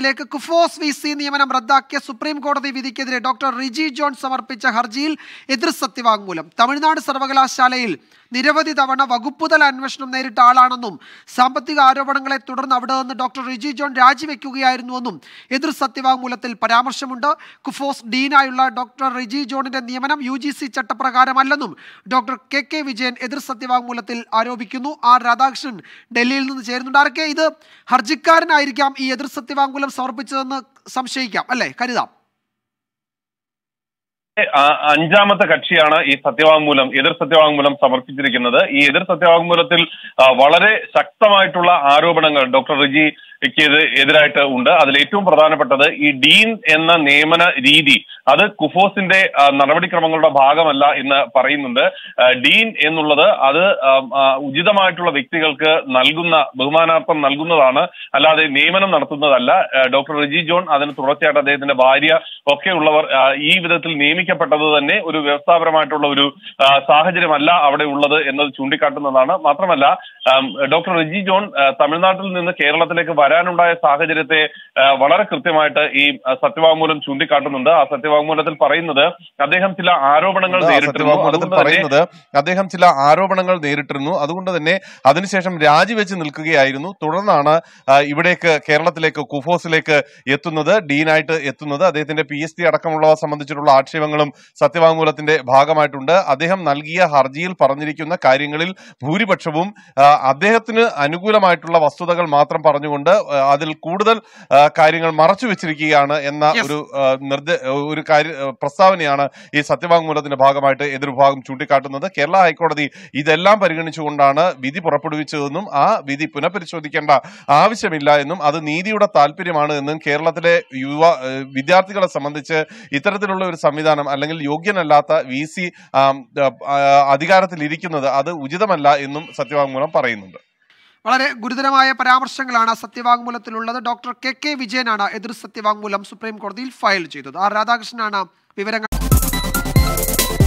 ിലേക്ക് KUFOS V C നിയമനം റദ്ദാക്കിയ supreme കോടതി വിധിക്കെതിരെ ഡോക്ടർ റിജി ജോൺ സമർപ്പിച്ച ഹർജിയിൽ എതിർ സത്യവാങ്മൂലം തമിഴ്നാട് സർവകലാശാലയിൽ നിരവധി തവണ വകുപ്പുതല അന്വേഷണം നേരിട്ട ആളാണെന്നും സാമ്പത്തിക ആരോപണങ്ങളെ തുടർന്ന് അവിടെ നിന്ന് ഡോക്ടർ റിജി ജോൺ രാജിവെക്കുകയായിരുന്നുവെന്നും എതിർ സത്യവാങ്മൂലത്തിൽ പരാമർശമുണ്ട് കുഫോസ് ഡീനായുള്ള ഡോക്ടർ റിജി ജോണിന്റെ നിയമനം യു ജി സി ചട്ടപ്രകാരമല്ലെന്നും ഡോക്ടർ കെ കെ വിജയൻ എതിർ സത്യവാങ്മൂലത്തിൽ ആരോപിക്കുന്നു ആർ രാധാകൃഷ്ണൻ ഡൽഹിയിൽ നിന്ന് ചേരുന്നുണ്ട് ആർക്കെ ഇത് ഹർജിക്കാരനായിരിക്കാം ഈ എതിർ സത്യവാങ്മൂലം സമർപ്പിച്ചതെന്ന് സംശയിക്കാം അല്ലേ കരുതാം അഞ്ചാമത്തെ കക്ഷിയാണ് ഈ സത്യവാങ്മൂലം എതിർ സത്യവാങ്മൂലം സമർപ്പിച്ചിരിക്കുന്നത് ഈ എതിർ സത്യവാങ്മൂലത്തിൽ വളരെ ശക്തമായിട്ടുള്ള ആരോപണങ്ങൾ ഡോക്ടർ റിജി എതിരായിട്ട് ഉണ്ട് അതിൽ ഏറ്റവും പ്രധാനപ്പെട്ടത് ഈ ഡീൻ എന്ന നിയമന രീതി അത് കുഫോസിന്റെ നടപടിക്രമങ്ങളുടെ ഭാഗമല്ല എന്ന് പറയുന്നുണ്ട് ഡീൻ എന്നുള്ളത് അത് ഉചിതമായിട്ടുള്ള വ്യക്തികൾക്ക് നൽകുന്ന ബഹുമാനാർത്ഥം നൽകുന്നതാണ് അല്ലാതെ നിയമനം നടത്തുന്നതല്ല ഡോക്ടർ റിജി ജോൺ അതിന് തുടർച്ചയായിട്ട് അദ്ദേഹത്തിന്റെ ഭാര്യ ഒക്കെ ഉള്ളവർ ഈ വിധത്തിൽ നിയമിക്കുന്നത് പരിഗണിക്കപ്പെട്ടത് തന്നെ ഒരു വ്യവസ്ഥാപരമായിട്ടുള്ള ഒരു സാഹചര്യമല്ല അവിടെ ഉള്ളത് എന്നത് ചൂണ്ടിക്കാട്ടുന്നതാണ് മാത്രമല്ല ഡോക്ടർ റിജി ജോൺ തമിഴ്നാട്ടിൽ നിന്ന് കേരളത്തിലേക്ക് വരാനുണ്ടായ സാഹചര്യത്തെ വളരെ കൃത്യമായിട്ട് ഈ സത്യവാങ്മൂലം ചൂണ്ടിക്കാട്ടുന്നുണ്ട് ആ സത്യവാങ്മൂലത്തിൽ പറയുന്നത് അദ്ദേഹം ചില ആരോപണങ്ങൾ പറയുന്നത് അദ്ദേഹം ചില ആരോപണങ്ങൾ നേരിട്ടിരുന്നു അതുകൊണ്ട് തന്നെ അതിനുശേഷം രാജിവെച്ച് നിൽക്കുകയായിരുന്നു തുടർന്നാണ് ഇവിടേക്ക് കേരളത്തിലേക്ക് കുഫോസിലേക്ക് എത്തുന്നത് ഡീനായിട്ട് എത്തുന്നത് അദ്ദേഹത്തിന്റെ പി എസ് ടി അടക്കമുള്ളവ സംബന്ധിച്ചിട്ടുള്ള ആക്ഷേപങ്ങൾ വാദങ്ങളും സത്യവാങ്മൂലത്തിന്റെ ഭാഗമായിട്ടുണ്ട് അദ്ദേഹം നൽകിയ ഹർജിയിൽ പറഞ്ഞിരിക്കുന്ന കാര്യങ്ങളിൽ ഭൂരിപക്ഷവും അദ്ദേഹത്തിന് അനുകൂലമായിട്ടുള്ള വസ്തുതകൾ മാത്രം പറഞ്ഞുകൊണ്ട് അതിൽ കൂടുതൽ കാര്യങ്ങൾ മറച്ചു വെച്ചിരിക്കുകയാണ് എന്ന ഒരു ഒരു കാര്യ പ്രസ്താവനയാണ് ഈ സത്യവാങ്മൂലത്തിന്റെ ഭാഗമായിട്ട് എതിർവിഭാഗം ചൂണ്ടിക്കാട്ടുന്നത് കേരള ഹൈക്കോടതി ഇതെല്ലാം പരിഗണിച്ചുകൊണ്ടാണ് വിധി പുറപ്പെടുവിച്ചതെന്നും ആ വിധി പുനഃപരിശോധിക്കേണ്ട ആവശ്യമില്ല എന്നും അത് നീതിയുടെ താല്പര്യമാണ് എന്നും കേരളത്തിലെ യുവ വിദ്യാർത്ഥികളെ സംബന്ധിച്ച് ഇത്തരത്തിലുള്ള ഒരു സംവിധാനം പ്രവർത്തനം അല്ലെങ്കിൽ യോഗ്യനല്ലാത്ത വി സി അധികാരത്തിലിരിക്കുന്നത് അത് ഉചിതമല്ല എന്നും സത്യവാങ്മൂലം പറയുന്നുണ്ട് വളരെ ഗുരുതരമായ പരാമർശങ്ങളാണ് സത്യവാങ്മൂലത്തിലുള്ളത് ഡോക്ടർ കെ കെ വിജയനാണ് എതിർ സത്യവാങ്മൂലം സുപ്രീം കോടതിയിൽ ഫയൽ ചെയ്തത് ആർ രാധാകൃഷ്ണനാണ് വിവരങ്ങൾ